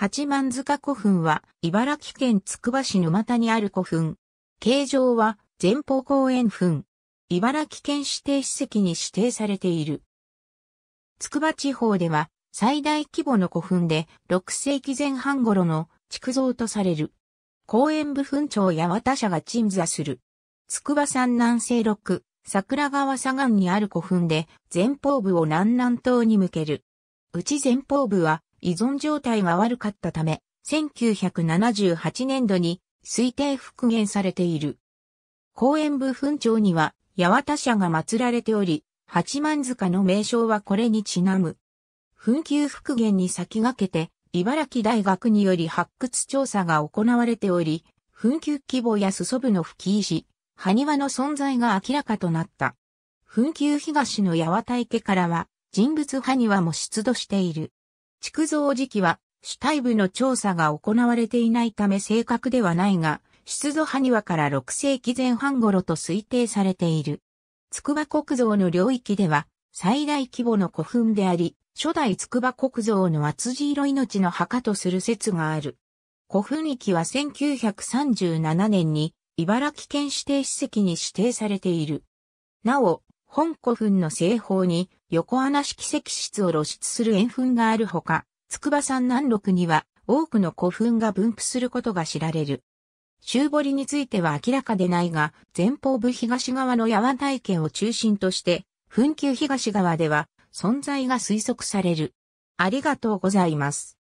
八幡塚古墳は、茨城県つくば市沼田にある古墳。形状は、前方公園墳。茨城県指定史跡に指定されている。つくば地方では、最大規模の古墳で、6世紀前半頃の築造とされる。公園部墳長や渡社が鎮座する。筑波山南西六、桜川左岸にある古墳で、前方部を南南東に向ける。内前方部は、依存状態が悪かったため、1978年度に推定復元されている。公園部墳帳には八幡社が祀られており、八幡塚の名称はこれにちなむ。墳丘復元に先駆けて、茨城大学により発掘調査が行われており、墳丘規模や裾部の吹石、埴輪の存在が明らかとなった。墳丘東の八幡池からは、人物埴輪も出土している。築造時期は主体部の調査が行われていないため正確ではないが、出土埴輪から6世紀前半頃と推定されている。筑波国造の領域では最大規模の古墳であり、初代筑波国造の厚地色命の墓とする説がある。古墳域は1937年に茨城県指定史跡に指定されている。なお、本古墳の西方に横穴式石室を露出する円墳があるほか、筑波山南麓には多くの古墳が分布することが知られる。周堀については明らかでないが、前方部東側の八幡池を中心として、墳丘東側では存在が推測される。ありがとうございます。